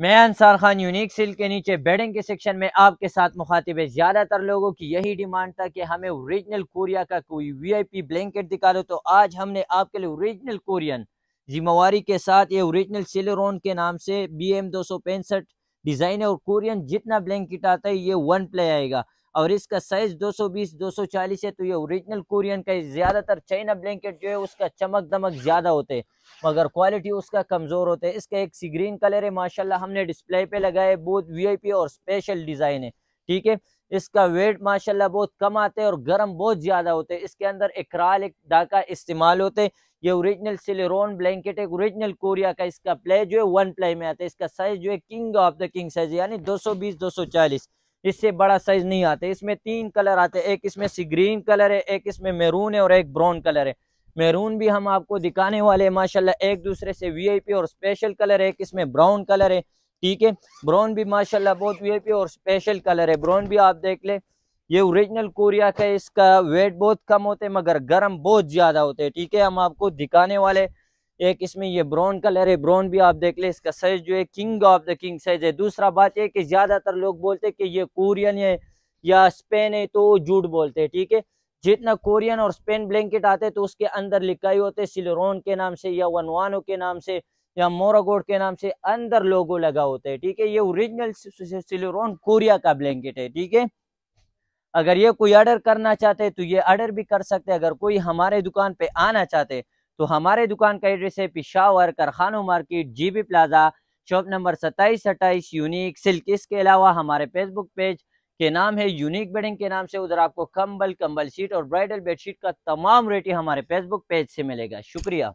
मैं Ansar Khan unique silk के नीचे बेडिंग के सेक्शन में आपके साथ मुखातिब है ज़्यादातर लोगों की यही डिमांड था कि हमें ओरिजिनल कोरिया का कोई वीआईपी ब्लैंकेट दिखा दो तो आज हमने आपके लिए ओरिजिनल कोरियन जिम्मेवारी के साथ ये ओरिजिनल सिलेरोन के नाम से बी एम दो सौ पैंसठ डिज़ाइन और कोरियन जितना ब्लैंकेट आता है ये वन प्ले आएगा और इसका साइज़ 220 240 है तो ये ओरिजिनल कोरियन का ज़्यादातर चाइना ब्लैंकेट जो है उसका चमक दमक ज़्यादा होते मगर क्वालिटी उसका कमज़ोर होता है इसका एक सी ग्रीन कलर है माशाल्लाह हमने डिस्प्ले पे लगाए बहुत वीआईपी और स्पेशल डिज़ाइन है ठीक है इसका वेट माशाल्लाह बहुत कम आता है और गर्म बहुत ज़्यादा होते हैं इसके अंदर इकराल एक डाका इस्तेमाल होते हैं ये ओरिजिनल सिलेरोन ब्लैंकेट एक ओरिजिनल कोरिया का इसका प्ले जो है वन प्ले में आता है इसका साइज़ जो है king of the king size यानी 220 240 इससे बड़ा साइज नहीं आते इसमें तीन कलर आते हैं एक इसमें सी ग्रीन कलर है एक इसमें मेरून है और एक ब्राउन कलर है मैरून भी हम आपको दिखाने वाले हैं माशाल्लाह एक दूसरे से वी और स्पेशल कलर है एक इसमें ब्राउन कलर है ठीक है ब्राउन भी माशाला बहुत वी और स्पेशल कलर है ब्राउन भी आप देख ले ये ओरिजिनल कोरिया का इसका वेट बहुत कम होते हैं मगर गर्म बहुत ज़्यादा होते हैं ठीक है हम आपको दिखाने वाले एक इसमें ये ब्राउन कलर है ब्राउन भी आप देख ले इसका साइज जो है king of the king size है दूसरा बात यह कि ज्यादातर लोग बोलते हैं कि ये कोरियन है या स्पेन है तो झूठ बोलते हैं ठीक है जितना कोरियन और स्पेन ब्लैंकेट आते तो उसके अंदर लिखाई होते सिलोरोन के नाम से या वनवानो के नाम से या मोरागोड के नाम से अंदर लोगो लगा होते है ठीक है ये ओरिजिनल सिलोरोन कोरिया का ब्लैंकेट है ठीक है अगर ये कोई ऑर्डर करना चाहते तो ये ऑर्डर भी कर सकते अगर कोई हमारे दुकान पे आना चाहते तो हमारे दुकान का एड्रेस है Peshawar Karkhano market G B plaza shop number सत्ताईस अट्ठाईस यूनिक सिल्क इसके अलावा हमारे फेसबुक पेज के नाम है यूनिक बेडिंग के नाम से उधर आपको कंबल कंबल शीट और ब्राइडल बेडशीट का तमाम रेटी हमारे फेसबुक पेज से मिलेगा शुक्रिया